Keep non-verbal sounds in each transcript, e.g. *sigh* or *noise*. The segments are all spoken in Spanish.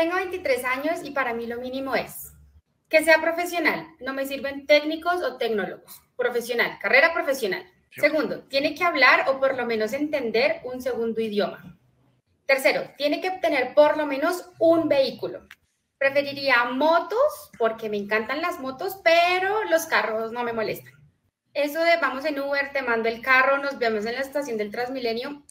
Tengo 23 años y para mí lo mínimo es que sea profesional. No me sirven técnicos o tecnólogos. Profesional, carrera profesional. Segundo, tiene que hablar o por lo menos entender un segundo idioma. Tercero, tiene que obtener por lo menos un vehículo. Preferiría motos porque me encantan las motos, pero los carros no me molestan. Eso de vamos en Uber, te mando el carro, nos vemos en la estación del Transmilenio,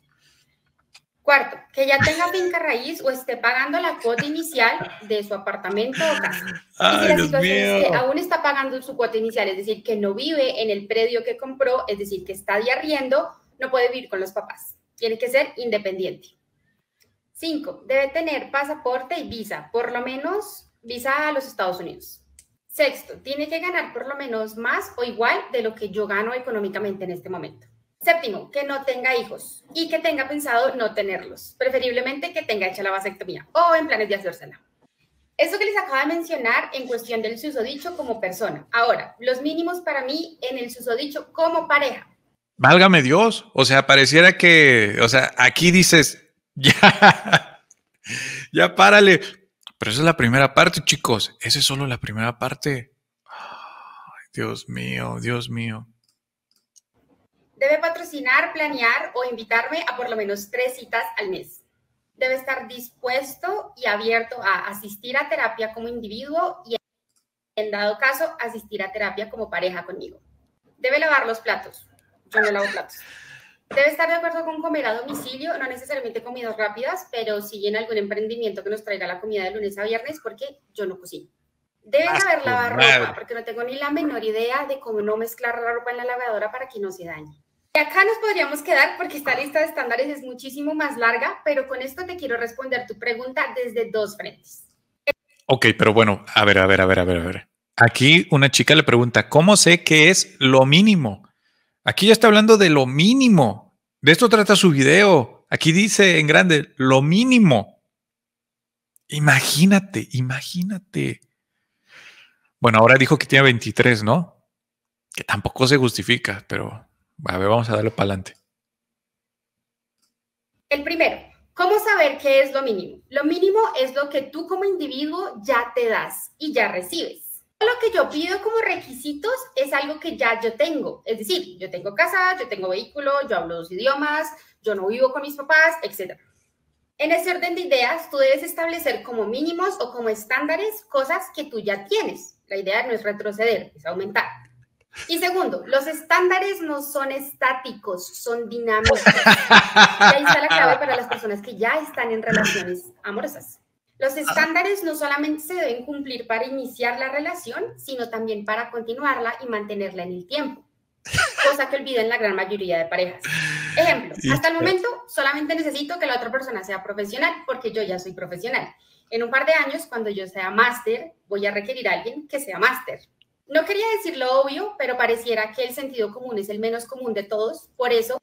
Cuarto, que ya tenga finca raíz o esté pagando la cuota inicial de su apartamento o casa. Y si la situación es que aún está pagando su cuota inicial, es decir, que no vive en el predio que compró, es decir, que está de arriendo, no puede vivir con los papás. Tiene que ser independiente. Cinco, debe tener pasaporte y visa, por lo menos visa a los Estados Unidos. Sexto, tiene que ganar por lo menos más o igual de lo que yo gano económicamente en este momento. Séptimo, que no tenga hijos y que tenga pensado no tenerlos, preferiblemente que tenga hecha la vasectomía o en planes de hacérsela. Eso que les acabo de mencionar en cuestión del susodicho como persona. Ahora, los mínimos para mí en el susodicho como pareja. Válgame Dios, o sea, pareciera que, o sea, aquí dices, *laughs* ya, ya párale. Pero esa es la primera parte, chicos, esa es solo la primera parte. Ay, Dios mío, Dios mío. Debe patrocinar, planear o invitarme a por lo menos tres citas al mes. Debe estar dispuesto y abierto a asistir a terapia como individuo y, en dado caso, asistir a terapia como pareja conmigo. Debe lavar los platos. Yo no lavo platos. Debe estar de acuerdo con comer a domicilio, no necesariamente comidas rápidas, pero sí en algún emprendimiento que nos traiga la comida de lunes a viernes, porque yo no cocino. Debe ah, saber lavar ropa, porque no tengo ni la menor idea de cómo no mezclar la ropa en la lavadora para que no se dañe. Y acá nos podríamos quedar porque esta lista de estándares es muchísimo más larga, pero con esto te quiero responder tu pregunta desde dos frentes. Ok, pero bueno, a ver, a ver, a ver, a ver, a ver. Aquí una chica le pregunta, ¿cómo sé qué es lo mínimo? Aquí ya está hablando de lo mínimo. De esto trata su video. Aquí dice en grande, lo mínimo. Imagínate, imagínate. Bueno, ahora dijo que tiene 23, ¿no? Que tampoco se justifica, pero a ver, vamos a darlo para adelante. El primero, ¿cómo saber qué es lo mínimo? Lo mínimo es lo que tú como individuo ya te das y ya recibes lo que yo pido como requisitos es algo que ya yo tengo. Es decir, yo tengo casa, yo tengo vehículo, yo hablo dos idiomas, yo no vivo con mis papás, etc. En ese orden de ideas, tú debes establecer como mínimos o como estándares cosas que tú ya tienes. La idea no es retroceder, es aumentar. Y segundo, los estándares no son estáticos, son dinámicos. *laughs* y ahí está la clave para las personas que ya están en relaciones amorosas. Los ah. estándares no solamente se deben cumplir para iniciar la relación, sino también para continuarla y mantenerla en el tiempo. Cosa que olvidan la gran mayoría de parejas. Ejemplo, hasta el momento solamente necesito que la otra persona sea profesional porque yo ya soy profesional. En un par de años, cuando yo sea máster, voy a requerir a alguien que sea máster. No quería decir lo obvio, pero pareciera que el sentido común es el menos común de todos, por eso...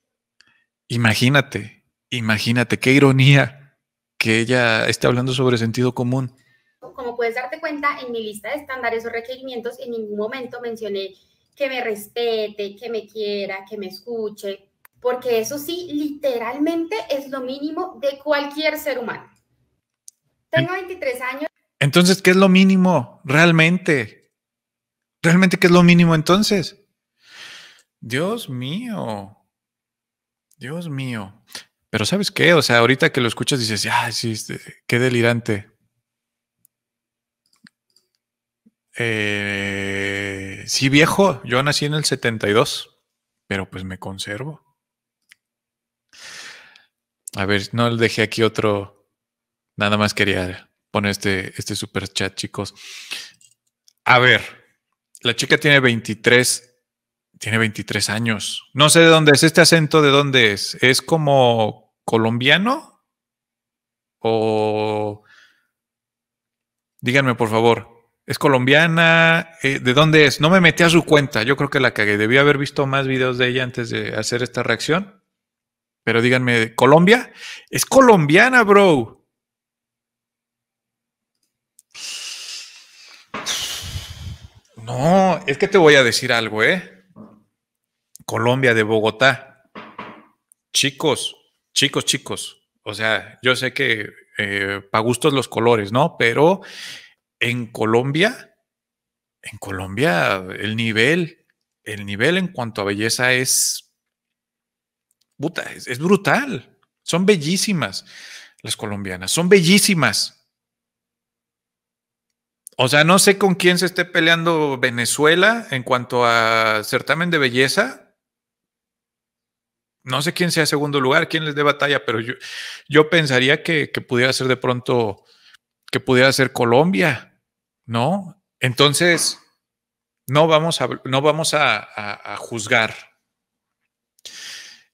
Imagínate, imagínate, qué ironía que ella esté hablando sobre sentido común. Como puedes darte cuenta, en mi lista de estándares o requerimientos en ningún momento mencioné que me respete, que me quiera, que me escuche, porque eso sí, literalmente es lo mínimo de cualquier ser humano. Tengo 23 años. Entonces, ¿qué es lo mínimo realmente? ¿Realmente qué es lo mínimo entonces? Dios mío. Dios mío. Pero ¿sabes qué? O sea, ahorita que lo escuchas dices, ah, sí, este, qué delirante. Eh, sí, viejo, yo nací en el 72, pero pues me conservo. A ver, no le dejé aquí otro. Nada más quería poner este, este super chat, chicos. A ver, la chica tiene 23, tiene 23 años. No sé de dónde es este acento, de dónde es. ¿Es como colombiano? O díganme por favor, ¿es colombiana? Eh, ¿De dónde es? No me metí a su cuenta, yo creo que la cagué. Debí haber visto más videos de ella antes de hacer esta reacción. Pero díganme, ¿Colombia? Es colombiana, bro. No, es que te voy a decir algo, ¿eh? Colombia de Bogotá. Chicos, chicos, chicos. O sea, yo sé que eh, para gustos los colores, ¿no? Pero en Colombia, en Colombia, el nivel, el nivel en cuanto a belleza es, es, es brutal. Son bellísimas las colombianas, son bellísimas. O sea, no sé con quién se esté peleando Venezuela en cuanto a certamen de belleza. No sé quién sea segundo lugar, quién les dé batalla, pero yo, yo pensaría que, pudiera ser de pronto, que pudiera ser Colombia, ¿no? Entonces, no vamos a, no vamos a, juzgar.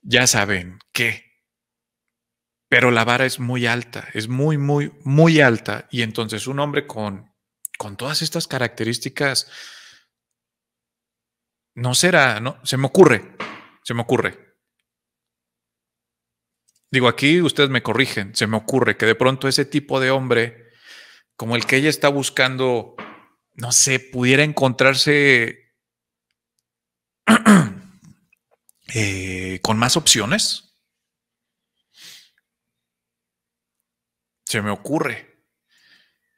Ya saben ¿qué? pero la vara es muy alta, es muy, muy, muy alta. Y entonces un hombre con con todas estas características, no será, no, se me ocurre, se me ocurre. Digo, aquí ustedes me corrigen, se me ocurre que de pronto ese tipo de hombre, como el que ella está buscando, no sé, pudiera encontrarse *clears throat* eh, con más opciones. Se me ocurre.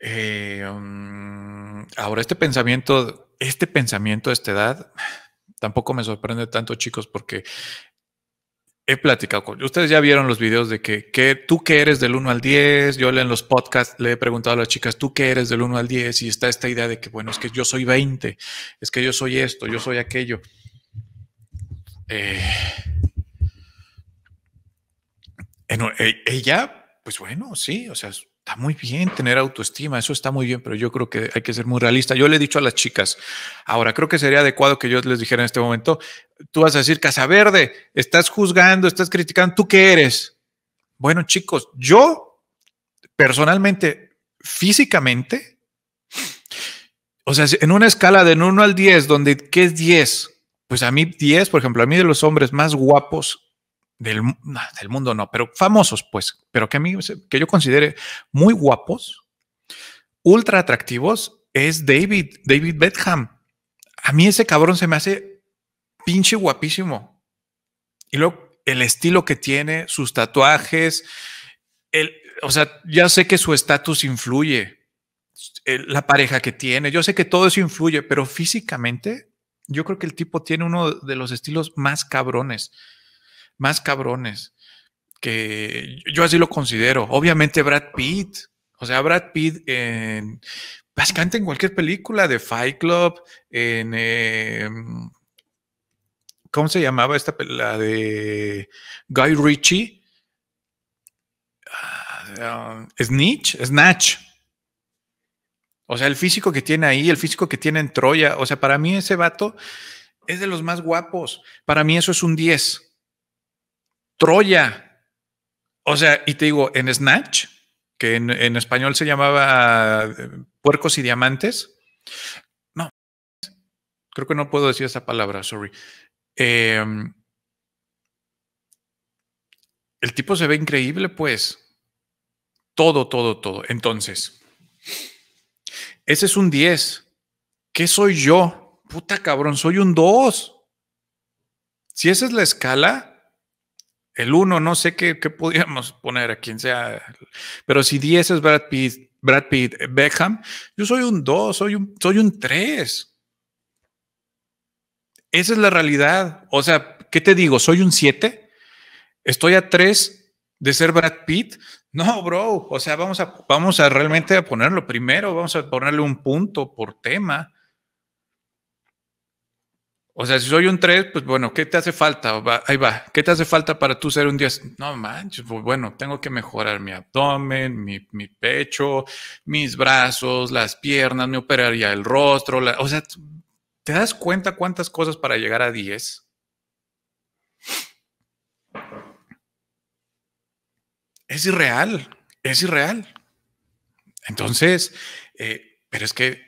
Eh, mm, ahora, este pensamiento, este pensamiento de esta edad, tampoco me sorprende tanto, chicos, porque he platicado con ustedes ya vieron los videos de que, tú que eres del 1 al 10, yo en los podcasts le he preguntado a las chicas, tú que eres del 1 al 10 y está esta idea de que, bueno, es que yo soy 20, es que yo soy esto, yo soy aquello. Eh, e, ella, pues bueno, sí, o sea, muy bien tener autoestima, eso está muy bien, pero yo creo que hay que ser muy realista. Yo le he dicho a las chicas, ahora creo que sería adecuado que yo les dijera en este momento, tú vas a decir, Casa Verde, estás juzgando, estás criticando, ¿tú qué eres? Bueno, chicos, yo personalmente, físicamente, o sea, en una escala de 1 al 10, donde, ¿qué es 10? Pues a mí 10, por ejemplo, a mí de los hombres más guapos del, mundo no, pero famosos, pues, pero que a mí, que yo considere muy guapos, ultra atractivos, es David, David Bedham, A mí ese cabrón se me hace pinche guapísimo. Y luego el estilo que tiene, sus tatuajes, el, o sea, ya sé que su estatus influye, la pareja que tiene, yo sé que todo eso influye, pero físicamente yo creo que el tipo tiene uno de los estilos más cabrones más cabrones, que yo así lo considero. Obviamente Brad Pitt, o sea, Brad Pitt en, básicamente pues, en cualquier película de Fight Club, en... Em, ¿Cómo se llamaba esta? La de Guy Ritchie. Ah, um, snitch, Snatch. O sea, el físico que tiene ahí, el físico que tiene en Troya. O sea, para mí ese vato es de los más guapos. Para mí eso es un 10. Troya. O sea, y te digo, en Snatch, que en, español se llamaba eh, Puercos y Diamantes. No, creo que no puedo decir esa palabra, sorry. Em, el tipo se ve increíble, pues. Todo, todo, todo. Entonces, ese es un 10. ¿Qué soy yo? Puta cabrón, soy un 2. Si esa es la escala, el uno, no sé qué, qué podríamos poner a quien sea, pero si 10 es Brad Pitt, Brad Pitt, eh, Beckham, yo soy un 2, soy un, soy un 3. Esa es la realidad. O sea, ¿qué te digo? ¿Soy un 7? ¿Estoy a 3 de ser Brad Pitt? No, bro. O sea, vamos a, vamos a realmente a ponerlo primero, vamos a ponerle un punto por tema. O sea, si soy un 3, pues bueno, ¿qué te hace falta? ahí va. ¿Qué te hace falta para tú ser un 10? No manches, pues bueno, tengo que mejorar mi abdomen, mi, pecho, mis brazos, las piernas, me operaría el rostro. o sea, ¿te das cuenta cuántas cosas para llegar a 10? Es irreal, es irreal. Entonces, eh, pero es que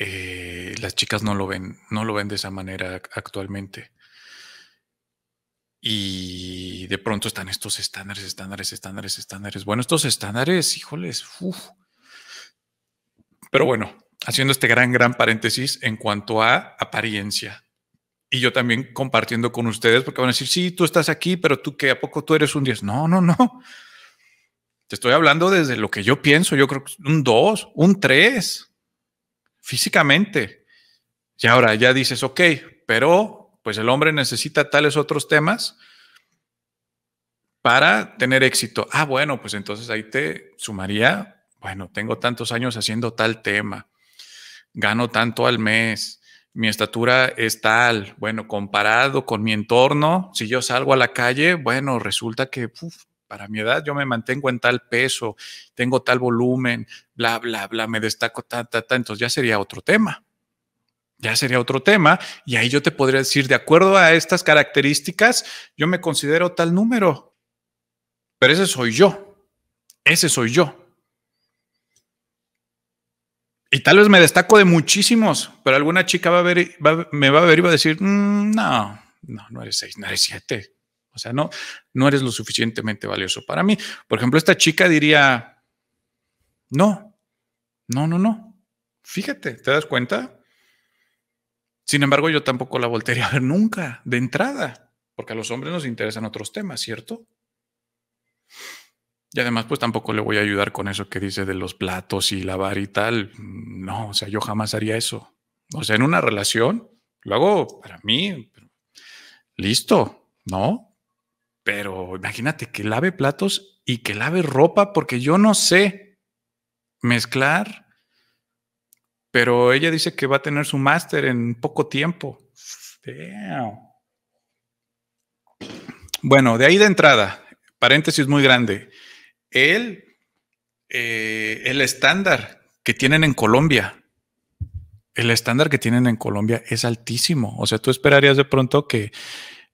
eh, las chicas no lo ven, no lo ven de esa manera actualmente. Y de pronto están estos estándares, estándares, estándares, estándares. Bueno, estos estándares, híjoles, pero bueno, haciendo este gran, gran paréntesis en cuanto a apariencia. Y yo también compartiendo con ustedes, porque van a decir, sí, tú estás aquí, pero tú que a poco tú eres un 10. No, no, no. Te estoy hablando desde lo que yo pienso. Yo creo que un 2, un 3 físicamente. Y ahora ya dices, ok, pero pues el hombre necesita tales otros temas para tener éxito. Ah, bueno, pues entonces ahí te sumaría, bueno, tengo tantos años haciendo tal tema, gano tanto al mes, mi estatura es tal, bueno, comparado con mi entorno, si yo salgo a la calle, bueno, resulta que para mi edad yo me mantengo en tal peso, tengo tal volumen, bla, bla, bla, me destaco, ta, ta, ta, entonces ya sería otro tema. Ya sería otro tema y ahí yo te podría decir, de acuerdo a estas características, yo me considero tal número. Pero ese soy yo. Ese soy yo. Y tal vez me destaco de muchísimos, pero alguna chica va a ver, me va a ver y va a decir, mm, no, no, no eres seis, no eres siete. O sea, no, no eres lo suficientemente valioso para mí. Por ejemplo, esta chica diría, no, no, no, no. Fíjate, ¿te das cuenta? Sin embargo, yo tampoco la voltearía a ver nunca, de entrada, porque a los hombres nos interesan otros temas, ¿cierto? Y además, pues tampoco le voy a ayudar con eso que dice de los platos y lavar y tal. No, o sea, yo jamás haría eso. O sea, en una relación, lo hago para mí, listo, ¿no? Pero imagínate que lave platos y que lave ropa, porque yo no sé mezclar. Pero ella dice que va a tener su máster en poco tiempo. Bueno, de ahí de entrada, paréntesis muy grande. El, eh, el estándar que tienen en Colombia, el estándar que tienen en Colombia es altísimo. O sea, tú esperarías de pronto que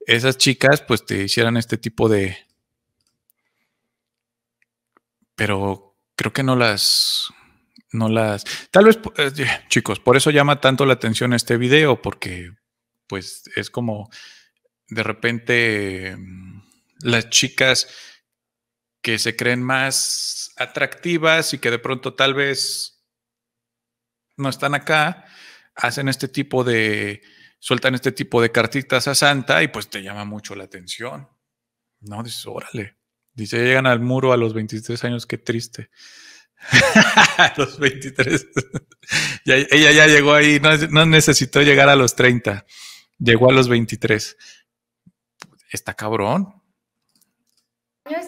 esas chicas pues te hicieran este tipo de... Pero creo que no las... No las... Tal vez, eh, chicos, por eso llama tanto la atención este video, porque pues es como de repente mm, las chicas que se creen más atractivas y que de pronto tal vez no están acá, hacen este tipo de, sueltan este tipo de cartitas a Santa y pues te llama mucho la atención. No, dices, órale. Dice, llegan al muro a los 23 años, qué triste. *laughs* a los 23. *laughs* ella ya llegó ahí, no, no, necesitó llegar a los 30, llegó a los 23. Está cabrón.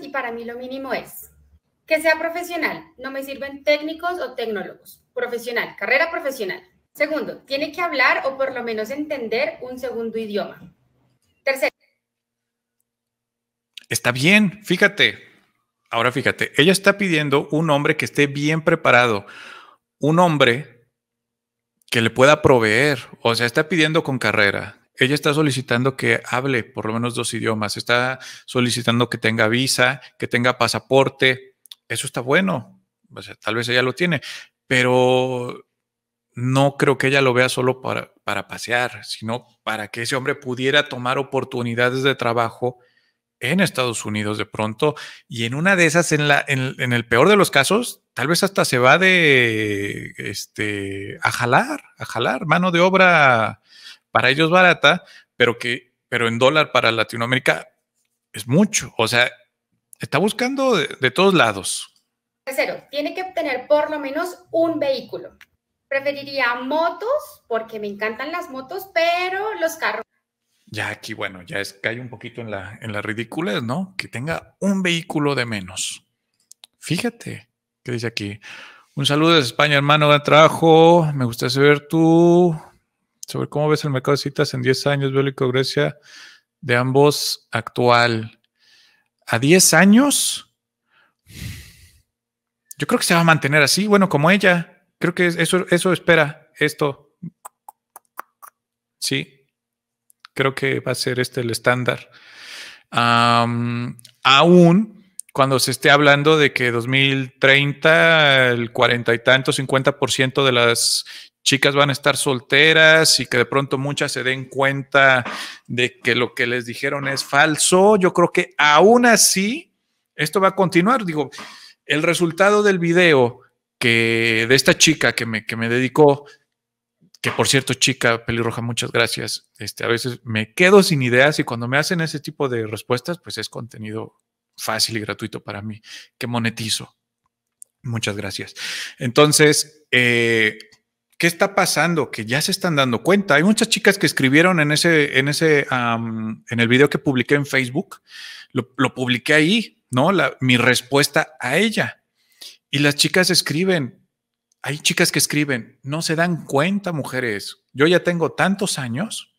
Y para mí lo mínimo es que sea profesional, no me sirven técnicos o tecnólogos, profesional, carrera profesional. Segundo, tiene que hablar o por lo menos entender un segundo idioma. Tercero. Está bien, fíjate. Ahora fíjate, ella está pidiendo un hombre que esté bien preparado, un hombre que le pueda proveer, o sea, está pidiendo con carrera, ella está solicitando que hable por lo menos dos idiomas, está solicitando que tenga visa, que tenga pasaporte. Eso está bueno. tal vez ella lo tiene, pero no creo que ella lo vea solo para, pasear, sino para que ese hombre pudiera tomar oportunidades de trabajo en Estados Unidos de pronto, y en una de esas, en, la, en, el peor de los casos, tal vez hasta se va de este, a jalar, a jalar mano de obra para ellos barata, pero que, pero en dólar para Latinoamérica es mucho. O sea, está buscando de, de todos lados. Tercero, tiene que obtener por lo menos un vehículo. Preferiría motos, porque me encantan las motos, pero los carros. Ya aquí, bueno, ya es, cae un poquito en la, en la ridiculez, ¿no? Que tenga un vehículo de menos. Fíjate, ¿qué dice aquí? Un saludo desde España, hermano, de trabajo. Me gusta saber tú sobre cómo ves el mercado de citas en 10 años, Bélico Grecia, de ambos actual. A 10 años, yo creo que se va a mantener así, bueno, como ella. Creo que eso, eso espera esto. Sí, creo que va a ser este el estándar. aún cuando se esté hablando de que 2030 el cuarenta y tanto, 50% de las chicas van a estar solteras y que de pronto muchas se den cuenta de que lo que les dijeron es falso, yo creo que aún así esto va a continuar. Digo, el resultado del video que de esta chica que me, que me dedicó, que por cierto, chica pelirroja, muchas gracias. Este, a veces me quedo sin ideas y cuando me hacen ese tipo de respuestas, pues es contenido fácil y gratuito para mí, que monetizo. Muchas gracias. Entonces, eh, ¿qué está pasando? Que ya se están dando cuenta. Hay muchas chicas que escribieron en ese, en ese, en el video que publiqué en Facebook, lo, lo publiqué ahí, ¿no? La, mi respuesta a ella. Y las chicas escriben. Hay chicas que escriben. No se dan cuenta, mujeres. Yo ya tengo tantos años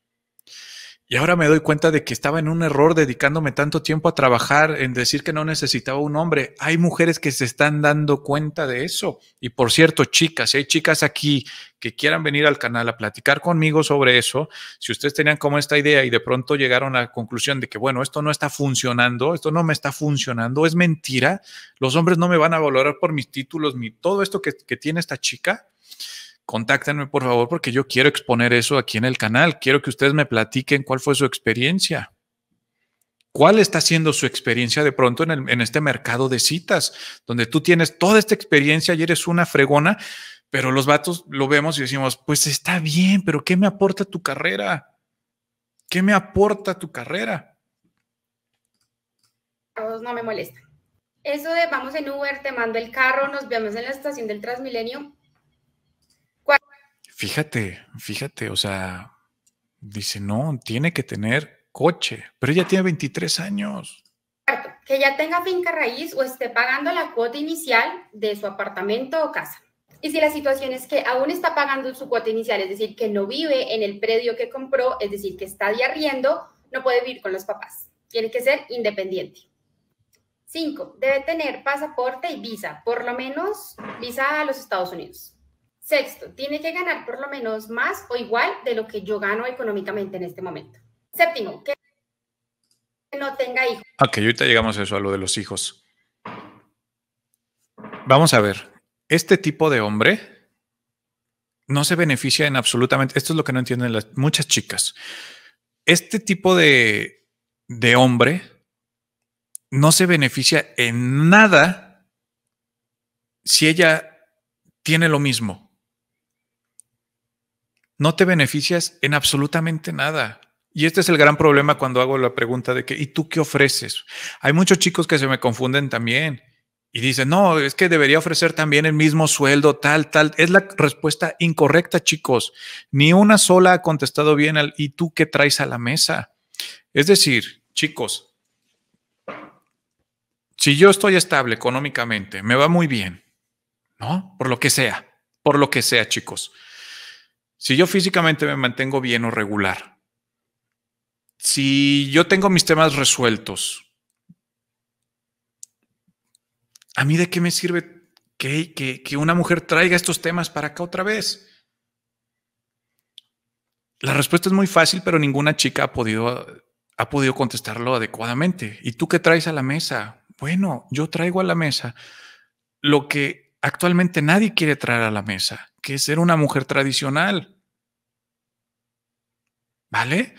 y ahora me doy cuenta de que estaba en un error dedicándome tanto tiempo a trabajar, en decir que no necesitaba un hombre. Hay mujeres que se están dando cuenta de eso. Y por cierto, chicas, si hay chicas aquí que quieran venir al canal a platicar conmigo sobre eso, si ustedes tenían como esta idea y de pronto llegaron a la conclusión de que, bueno, esto no está funcionando, esto no me está funcionando, es mentira, los hombres no me van a valorar por mis títulos, ni todo esto que, que tiene esta chica, contáctenme por favor porque yo quiero exponer eso aquí en el canal. Quiero que ustedes me platiquen cuál fue su experiencia. ¿Cuál está siendo su experiencia de pronto en, este mercado de citas, donde tú tienes toda esta experiencia y eres una fregona, pero los vatos lo vemos y decimos, pues está bien, pero ¿qué me aporta tu carrera? ¿Qué me aporta tu carrera? no me molesta. Eso de vamos en Uber, te mando el carro, nos vemos en la estación del Transmilenio, Fíjate, fíjate, o sea, dice, no, tiene que tener coche, pero ella tiene 23 años. Que ya tenga finca raíz o esté pagando la cuota inicial de su apartamento o casa. Y si la situación es que aún está pagando su cuota inicial, es decir, que no vive en el predio que compró, es decir, que está de no puede vivir con los papás. Tiene que ser independiente. Cinco, Debe tener pasaporte y visa, por lo menos visa a los Estados Unidos. Sexto, tiene que ganar por lo menos más o igual de lo que yo gano económicamente en este momento. Séptimo, que no tenga hijos. Ok, ahorita llegamos a eso, a lo de los hijos. Vamos a ver, este tipo de hombre no se beneficia en absolutamente, esto es lo que no entienden las, muchas chicas, este tipo de, de hombre no se beneficia en nada si ella tiene lo mismo no te beneficias en absolutamente nada. Y este es el gran problema cuando hago la pregunta de que, ¿y tú qué ofreces? Hay muchos chicos que se me confunden también y dicen, no, es que debería ofrecer también el mismo sueldo, tal, tal. Es la respuesta incorrecta, chicos. Ni una sola ha contestado bien al, ¿y tú qué traes a la mesa? Es decir, chicos, si yo estoy estable económicamente, me va muy bien, ¿no? Por lo que sea, por lo que sea, chicos si yo físicamente me mantengo bien o regular, si yo tengo mis temas resueltos, ¿a mí de qué me sirve que, una mujer traiga estos temas para acá otra vez? La respuesta es muy fácil, pero ninguna chica ha podido, ha podido contestarlo adecuadamente. ¿Y tú qué traes a la mesa? Bueno, yo traigo a la mesa lo que actualmente nadie quiere traer a la mesa, que es ser una mujer tradicional. ¿Vale?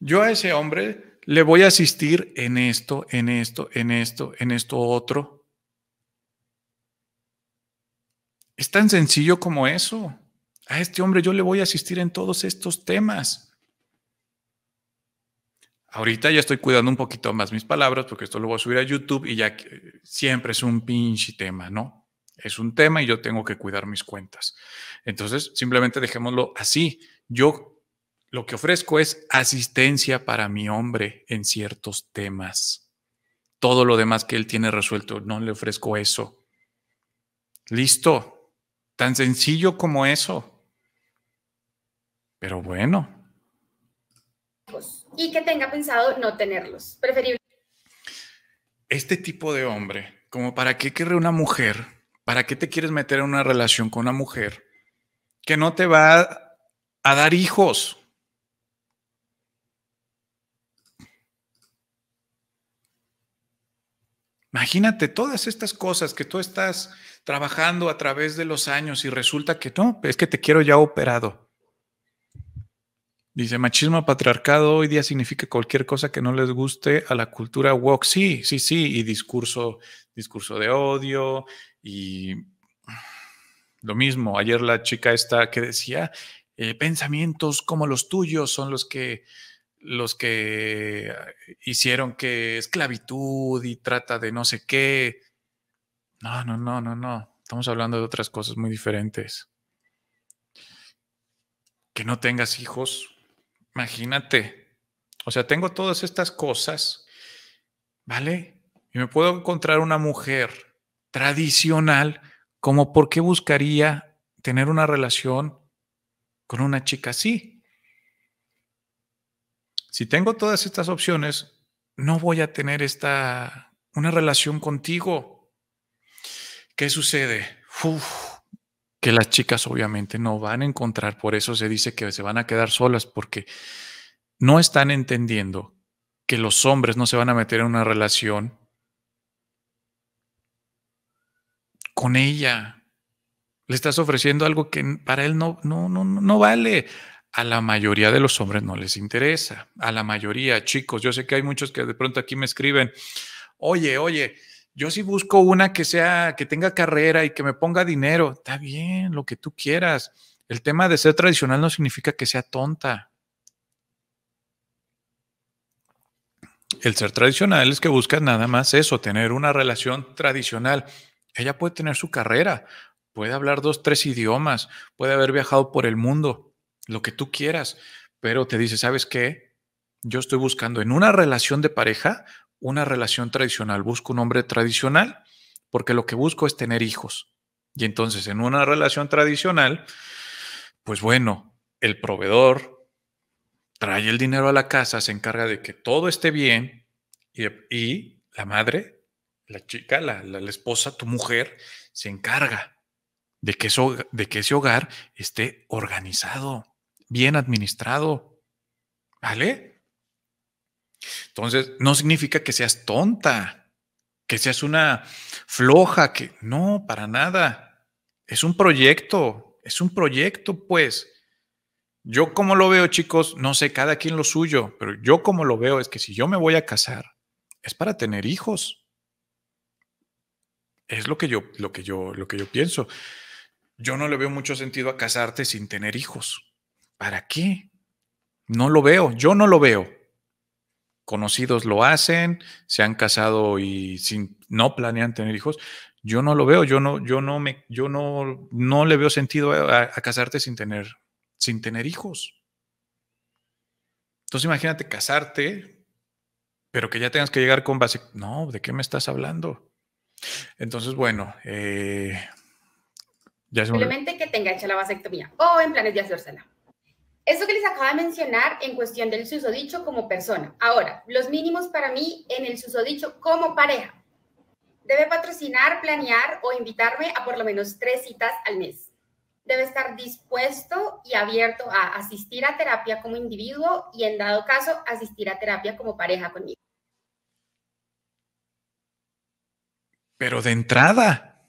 Yo a ese hombre le voy a asistir en esto, en esto, en esto, en esto otro. Es tan sencillo como eso. A este hombre yo le voy a asistir en todos estos temas. Ahorita ya estoy cuidando un poquito más mis palabras porque esto lo voy a subir a YouTube y ya siempre es un pinche tema, ¿no? es un tema y yo tengo que cuidar mis cuentas. Entonces, simplemente dejémoslo así. Yo lo que ofrezco es asistencia para mi hombre en ciertos temas. Todo lo demás que él tiene resuelto, no le ofrezco eso. Listo. Tan sencillo como eso. Pero bueno. Pues, y que tenga pensado no tenerlos. Preferible. Este tipo de hombre, como para qué quiere una mujer ¿Para qué te quieres meter en una relación con una mujer que no te va a dar hijos? Imagínate todas estas cosas que tú estás trabajando a través de los años y resulta que no, es que te quiero ya operado. Dice, machismo patriarcado hoy día significa cualquier cosa que no les guste a la cultura woke. Sí, sí, sí, y discurso, discurso de odio, y lo mismo, ayer la chica esta que decía, eh, pensamientos como los tuyos son los que los que hicieron que esclavitud y trata de no sé qué. No, no, no, no, no. Estamos hablando de otras cosas muy diferentes. Que no tengas hijos. Imagínate. O sea, tengo todas estas cosas, ¿vale? Y me puedo encontrar una mujer tradicional como por qué buscaría tener una relación con una chica así. Si tengo todas estas opciones, no voy a tener esta una relación contigo. ¿Qué sucede? que las chicas obviamente no van a encontrar, por eso se dice que se van a quedar solas porque no están entendiendo que los hombres no se van a meter en una relación con ella. Le estás ofreciendo algo que para él no, no, vale. A la mayoría de los hombres no les interesa. A la mayoría, chicos, yo sé que hay muchos que de pronto aquí me escriben, oye, oye, yo sí busco una que sea, que tenga carrera y que me ponga dinero. Está bien, lo que tú quieras. El tema de ser tradicional no significa que sea tonta. El ser tradicional es que buscas nada más eso, tener una relación tradicional. Ella puede tener su carrera, puede hablar dos, tres idiomas, puede haber viajado por el mundo, lo que tú quieras, pero te dice, ¿sabes qué? Yo estoy buscando en una relación de pareja una relación tradicional, busco un hombre tradicional porque lo que busco es tener hijos. Y entonces en una relación tradicional, pues bueno, el proveedor trae el dinero a la casa, se encarga de que todo esté bien y, la madre la chica, la, esposa, tu mujer, se encarga de que, eso, de que ese hogar esté organizado, bien administrado. ¿Vale? Entonces, no significa que seas tonta, que seas una floja, que no, para nada. Es un proyecto, es un proyecto, pues. Yo como lo veo, chicos, no sé, cada quien lo suyo, pero yo como lo veo es que si yo me voy a casar, es para tener hijos. Es lo que yo, lo que yo, lo que yo pienso. Yo no le veo mucho sentido a casarte sin tener hijos. ¿Para qué? No lo veo, yo no lo veo. Conocidos lo hacen, se han casado y sin, no planean tener hijos. Yo no lo veo, yo no, yo no me, yo no, no le veo sentido a, casarte sin tener, sin tener hijos. Entonces imagínate casarte, pero que ya tengas que llegar con base. No, ¿de qué me estás hablando? Entonces, bueno, eh, ya Simplemente que tenga hecha la vasectomía o en planes de la. Eso que les acabo de mencionar en cuestión del susodicho como persona. Ahora, los mínimos para mí en el susodicho como pareja. Debe patrocinar, planear o invitarme a por lo menos tres citas al mes. Debe estar dispuesto y abierto a asistir a terapia como individuo y en dado caso asistir a terapia como pareja conmigo. Pero de entrada.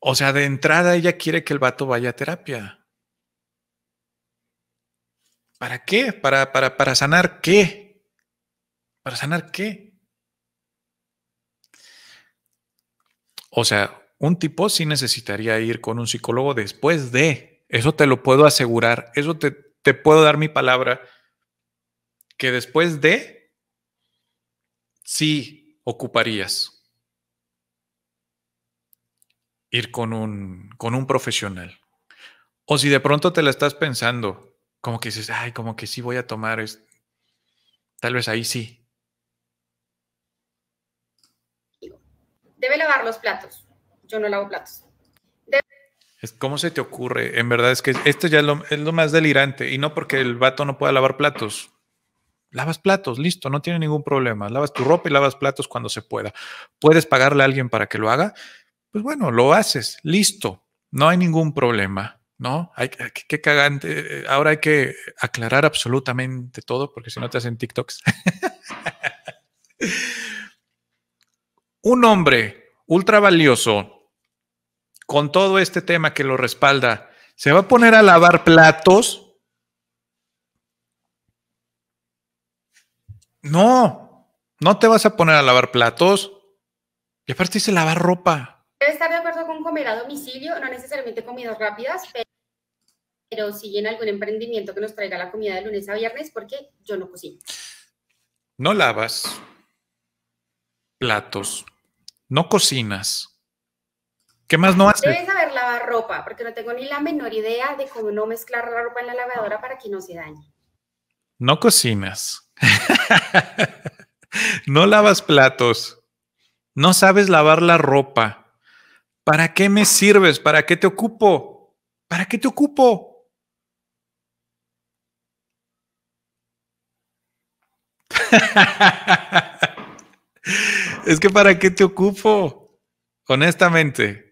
O sea, de entrada ella quiere que el vato vaya a terapia. ¿Para qué? ¿Para, para, para sanar qué? ¿Para sanar qué? O sea, un tipo sí necesitaría ir con un psicólogo después de, eso te lo puedo asegurar, eso te, te, puedo dar mi palabra, que después de, sí, ocuparías? Ir con un, con un profesional. O si de pronto te la estás pensando, como que dices, ay, como que sí voy a tomar, es tal vez ahí sí. Debe lavar los platos. Yo no lavo platos. Debe... ¿Cómo se te ocurre? En verdad es que esto ya es lo, es lo más delirante. Y no porque el vato no pueda lavar platos Lavas platos, listo, no tiene ningún problema. Lavas tu ropa y lavas platos cuando se pueda. ¿Puedes pagarle a alguien para que lo haga? Pues bueno, lo haces, listo, no hay ningún problema, ¿no? Hay, que cagante. Eh, ahora hay que aclarar absolutamente todo porque si no te hacen TikToks. *laughs* Un hombre ultra valioso con todo este tema que lo respalda, se va a poner a lavar platos No, no te vas a poner a lavar platos. Y aparte dice lavar ropa. Debe estar de acuerdo con comer a domicilio, no necesariamente comidas rápidas, pero, si en algún emprendimiento que nos traiga la comida de lunes a viernes, porque yo no cocino. No lavas platos, no cocinas. ¿Qué más no haces? Debes saber lavar ropa, porque no tengo ni la menor idea de cómo no mezclar la ropa en la lavadora para que no se dañe. No cocinas. *laughs* no lavas platos, no sabes lavar la ropa. ¿Para qué me sirves? ¿Para qué te ocupo? ¿Para qué te ocupo? *laughs* es que ¿para qué te ocupo? Honestamente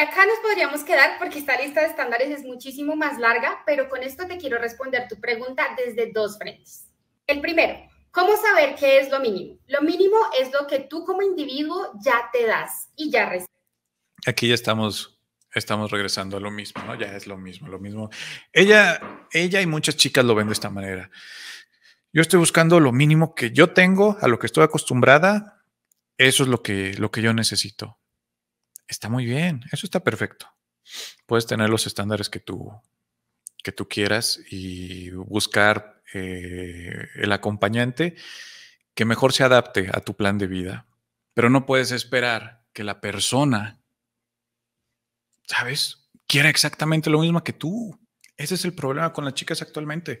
acá nos podríamos quedar porque esta lista de estándares es muchísimo más larga, pero con esto te quiero responder tu pregunta desde dos frentes. El primero, ¿cómo saber qué es lo mínimo? Lo mínimo es lo que tú como individuo ya te das y ya recibes. Aquí ya estamos estamos regresando a lo mismo, ¿no? Ya es lo mismo, lo mismo. Ella, ella y muchas chicas lo ven de esta manera. Yo estoy buscando lo mínimo que yo tengo, a lo que estoy acostumbrada, eso es lo que, lo que yo necesito. Está muy bien, eso está perfecto. Puedes tener los estándares que tú, que tú quieras y buscar eh, el acompañante que mejor se adapte a tu plan de vida. Pero no puedes esperar que la persona, ¿sabes? Quiera exactamente lo mismo que tú. Ese es el problema con las chicas actualmente.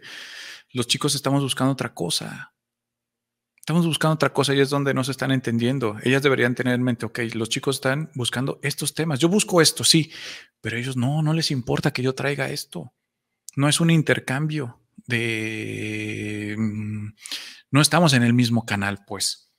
Los chicos estamos buscando otra cosa. Estamos buscando otra cosa y es donde no se están entendiendo. Ellas deberían tener en mente, ok, los chicos están buscando estos temas. Yo busco esto, sí, pero ellos no, no les importa que yo traiga esto. No es un intercambio de... Mm, no estamos en el mismo canal, pues.